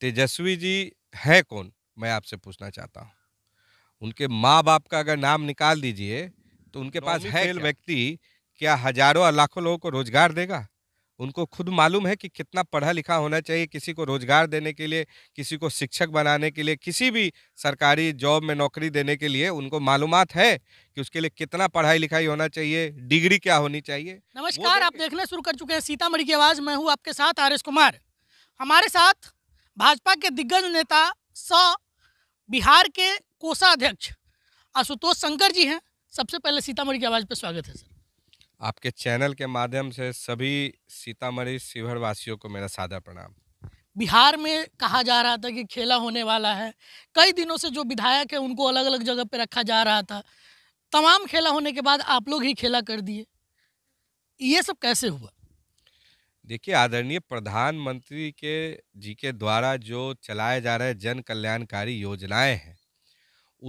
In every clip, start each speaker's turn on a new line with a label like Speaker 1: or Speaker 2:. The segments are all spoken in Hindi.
Speaker 1: तेजस्वी जी है कौन मैं आपसे पूछना चाहता हूँ उनके माँ बाप का अगर नाम निकाल दीजिए तो उनके पास है क्या? व्यक्ति क्या हजारों और लाखों लोगों को रोजगार देगा उनको खुद मालूम है कि कितना पढ़ा लिखा होना चाहिए किसी को रोजगार देने के लिए किसी को शिक्षक बनाने के लिए किसी भी सरकारी जॉब में नौकरी देने के लिए उनको मालूम है कि उसके लिए कितना पढ़ाई लिखाई होना चाहिए डिग्री क्या होनी चाहिए
Speaker 2: नमस्कार तो आप देखना शुरू कर चुके हैं सीतामढ़ी की आवाज़ मैं हूँ आपके साथ आर कुमार हमारे साथ भाजपा के दिग्गज नेता स बिहार के कोषा अध्यक्ष आशुतोष शंकर जी हैं सबसे पहले सीतामढ़ी की आवाज़ पर स्वागत है सर
Speaker 1: आपके चैनल के माध्यम से सभी सीतामढ़ी शिवहर वासियों को मेरा सादा प्रणाम
Speaker 2: बिहार में कहा जा रहा था कि खेला होने वाला है कई दिनों से जो विधायक है उनको अलग अलग जगह पर रखा जा रहा था तमाम खेला होने के बाद आप लोग ही खेला कर दिए ये सब कैसे हुआ
Speaker 1: देखिए आदरणीय प्रधानमंत्री के जी के द्वारा जो चलाए जा रहे जन कल्याणकारी योजनाएं हैं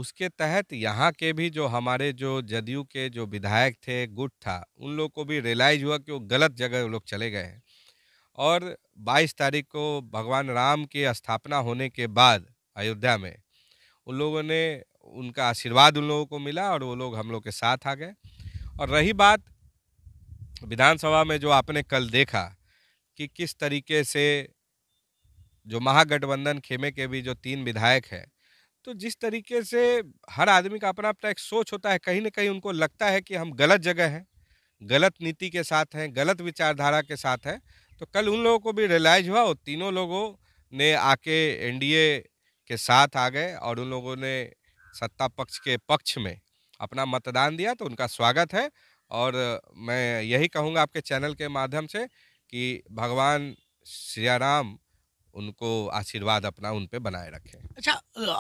Speaker 1: उसके तहत यहाँ के भी जो हमारे जो जदयू के जो विधायक थे गुट था उन लोग को भी रियलाइज हुआ कि वो गलत जगह लोग चले गए हैं और 22 तारीख को भगवान राम के स्थापना होने के बाद अयोध्या में उन लोगों ने उनका आशीर्वाद उन लोगों को मिला और वो लोग हम लोग के साथ आ गए और रही बात विधानसभा में जो आपने कल देखा कि किस तरीके से जो महागठबंधन खेमे के भी जो तीन विधायक हैं तो जिस तरीके से हर आदमी का अपना अपना एक सोच होता है कहीं ना कहीं उनको लगता है कि हम गलत जगह हैं गलत नीति के साथ हैं गलत विचारधारा के साथ हैं तो कल उन लोगों को भी रियलाइज हुआ और तीनों लोगों ने आके एनडीए के साथ आ गए और उन लोगों ने सत्ता पक्ष के पक्ष में अपना मतदान दिया तो उनका स्वागत है और मैं यही कहूँगा आपके चैनल के माध्यम से कि भगवान श्रिया राम उनको आशीर्वाद अपना उन पे बनाए रखें
Speaker 2: अच्छा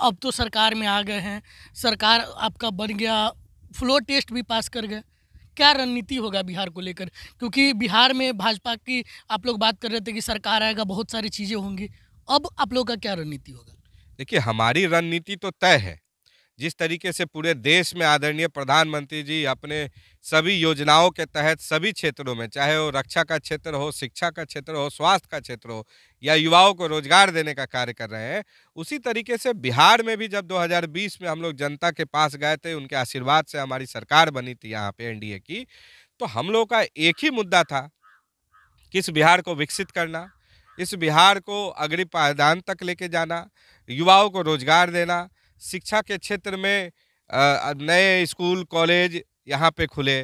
Speaker 2: अब तो सरकार में आ गए हैं सरकार आपका बन गया फ्लोर टेस्ट भी पास कर गए क्या रणनीति होगा बिहार को लेकर क्योंकि बिहार में भाजपा की आप लोग बात कर रहे थे कि सरकार आएगा बहुत सारी चीज़ें होंगी अब आप लोग का क्या रणनीति होगा
Speaker 1: देखिए हमारी रणनीति तो तय है जिस तरीके से पूरे देश में आदरणीय प्रधानमंत्री जी अपने सभी योजनाओं के तहत सभी क्षेत्रों में चाहे वो रक्षा का क्षेत्र हो शिक्षा का क्षेत्र हो स्वास्थ्य का क्षेत्र हो या युवाओं को रोजगार देने का कार्य कर रहे हैं उसी तरीके से बिहार में भी जब 2020 में हम लोग जनता के पास गए थे उनके आशीर्वाद से हमारी सरकार बनी थी यहाँ पे एनडीए की तो हम लोग का एक ही मुद्दा था कि इस बिहार को विकसित करना इस बिहार को अग्रिपादान तक लेके जाना युवाओं को रोजगार देना शिक्षा के क्षेत्र में नए स्कूल कॉलेज यहाँ पे खुले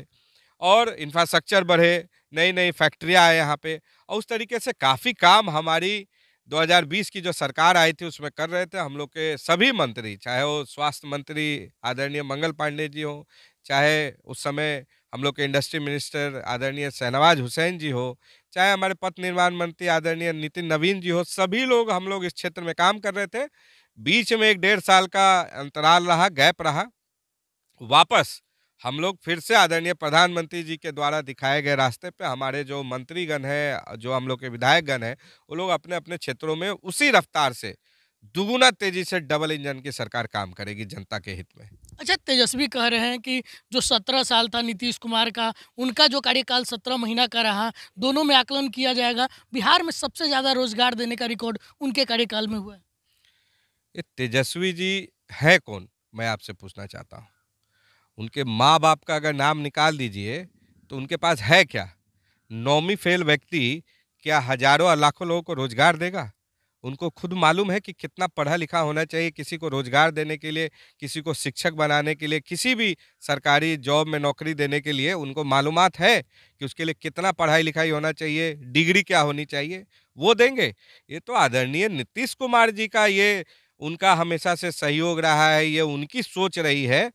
Speaker 1: और इंफ्रास्ट्रक्चर बढ़े नई नई फैक्ट्रियाँ आए यहाँ पे और उस तरीके से काफ़ी काम हमारी 2020 की जो सरकार आई थी उसमें कर रहे थे हम लोग के सभी मंत्री चाहे वो स्वास्थ्य मंत्री आदरणीय मंगल पांडे जी हों चाहे उस समय हम लोग के इंडस्ट्री मिनिस्टर आदरणीय शहनवाज हुसैन जी हो चाहे हमारे पथ निर्माण मंत्री आदरणीय नितिन नवीन जी हो सभी लोग हम लोग इस क्षेत्र में काम कर रहे थे बीच में एक डेढ़ साल का अंतराल रहा गैप रहा वापस हम लोग फिर से आदरणीय प्रधानमंत्री जी के द्वारा दिखाए गए रास्ते पे हमारे जो मंत्रीगण हैं जो हम लोग के विधायकगण हैं वो लोग अपने अपने क्षेत्रों में उसी रफ्तार से दुगुना तेजी से डबल इंजन की सरकार काम करेगी जनता के हित में
Speaker 2: अच्छा तेजस्वी कह रहे हैं कि जो सत्रह साल था नीतीश कुमार का उनका जो कार्यकाल सत्रह महीना का रहा दोनों में आकलन किया जाएगा बिहार में सबसे ज़्यादा रोजगार देने का रिकॉर्ड उनके कार्यकाल में हुआ है
Speaker 1: ये तेजस्वी जी है कौन मैं आपसे पूछना चाहता हूँ उनके माँ बाप का अगर नाम निकाल दीजिए तो उनके पास है क्या नौमी फेल व्यक्ति क्या हजारों और लाखों लोगों को रोजगार देगा उनको खुद मालूम है कि कितना पढ़ा लिखा होना चाहिए किसी को रोजगार देने के लिए किसी को शिक्षक बनाने के लिए किसी भी सरकारी जॉब में नौकरी देने के लिए उनको मालूम है कि उसके लिए कितना पढ़ाई लिखाई होना चाहिए डिग्री क्या होनी चाहिए वो देंगे ये तो आदरणीय नीतीश कुमार जी का ये उनका हमेशा से सहयोग रहा है ये उनकी सोच रही है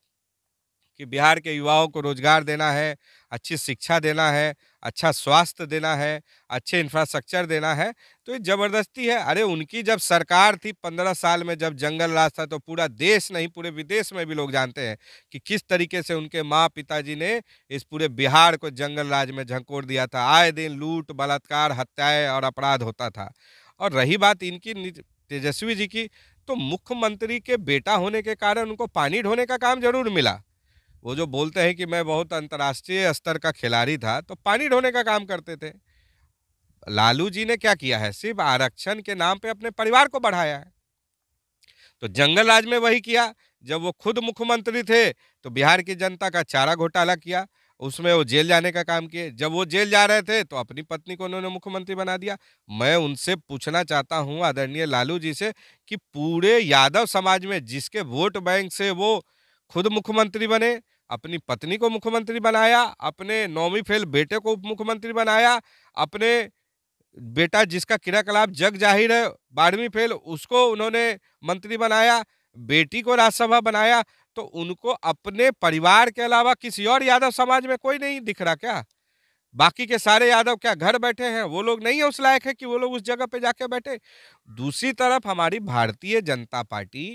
Speaker 1: कि बिहार के युवाओं को रोज़गार देना है अच्छी शिक्षा देना है अच्छा स्वास्थ्य देना है अच्छे इंफ्रास्ट्रक्चर देना है तो ये ज़बरदस्ती है अरे उनकी जब सरकार थी पंद्रह साल में जब जंगल राज था तो पूरा देश नहीं पूरे विदेश में भी लोग जानते हैं कि किस तरीके से उनके माँ पिताजी ने इस पूरे बिहार को जंगल राज में झंकोड़ दिया था आए दिन लूट बलात्कार हत्याएँ और अपराध होता था और रही बात इनकी तेजस्वी जी की तो मुख्यमंत्री के बेटा होने के कारण उनको पानी ढोने का काम जरूर मिला वो जो बोलते हैं कि मैं बहुत अंतर्राष्ट्रीय स्तर का खिलाड़ी था तो पानी ढोने का काम करते थे लालू जी ने क्या किया है सिर्फ आरक्षण के नाम पे अपने परिवार को बढ़ाया है तो जंगल राज में वही किया जब वो खुद मुख्यमंत्री थे तो बिहार की जनता का चारा घोटाला किया उसमें वो जेल जाने का काम किए जब वो जेल जा रहे थे तो अपनी पत्नी को उन्होंने मुख्यमंत्री बना दिया मैं उनसे पूछना चाहता हूँ आदरणीय लालू जी से कि पूरे यादव समाज में जिसके वोट बैंक से वो खुद मुख्यमंत्री बने अपनी पत्नी को मुख्यमंत्री बनाया अपने नौमी फेल बेटे को उप मुख्यमंत्री बनाया अपने बेटा जिसका क्रियाकलाप जग जाहिर है बारहवीं फेल उसको उन्होंने मंत्री बनाया बेटी को राज्यसभा बनाया तो उनको अपने परिवार के अलावा किसी और यादव समाज में कोई नहीं दिख रहा क्या बाकी के सारे यादव क्या घर बैठे हैं वो लोग नहीं है उस लायक है कि वो लोग उस जगह पे जाके बैठे दूसरी तरफ हमारी भारतीय जनता पार्टी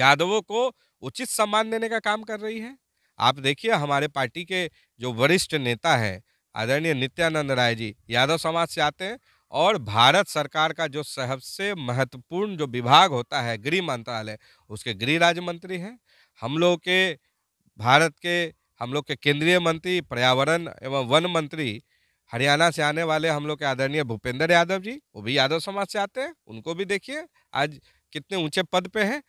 Speaker 1: यादवों को उचित सम्मान देने का काम कर रही है आप देखिए हमारे पार्टी के जो वरिष्ठ नेता हैं आदरणीय नित्यानंद राय जी यादव समाज से आते हैं और भारत सरकार का जो सबसे महत्वपूर्ण जो विभाग होता है गृह मंत्रालय उसके गृह राज्य मंत्री हैं हम लोग के भारत के हम लोग के केंद्रीय मंत्री पर्यावरण एवं वन मंत्री हरियाणा से आने वाले हम लोग के आदरणीय भूपेंद्र यादव जी वो भी यादव समाज से आते हैं उनको भी देखिए आज कितने ऊंचे पद पे हैं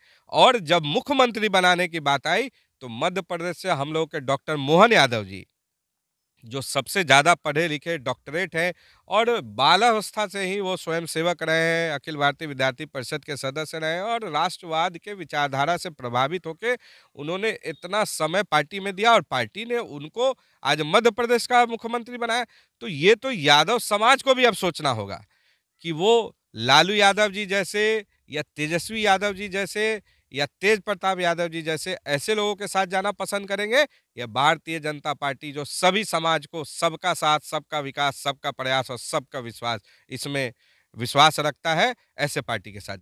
Speaker 1: और जब मुख्यमंत्री बनाने की बात आई तो मध्य प्रदेश से हम लोग के डॉक्टर मोहन यादव जी जो सबसे ज़्यादा पढ़े लिखे डॉक्टरेट हैं और बालावस्था से ही वो स्वयं सेवक रहे हैं अखिल भारतीय विद्यार्थी परिषद के सदस्य रहे हैं और राष्ट्रवाद के विचारधारा से प्रभावित होकर उन्होंने इतना समय पार्टी में दिया और पार्टी ने उनको आज मध्य प्रदेश का मुख्यमंत्री बनाया तो ये तो यादव समाज को भी अब सोचना होगा कि वो लालू यादव जी जैसे या तेजस्वी यादव जी जैसे या तेज प्रताप यादव जी जैसे ऐसे लोगों के साथ जाना पसंद करेंगे या भारतीय जनता पार्टी जो सभी समाज को सबका साथ सबका विकास सबका प्रयास और सबका विश्वास इसमें विश्वास रखता है ऐसे पार्टी के साथ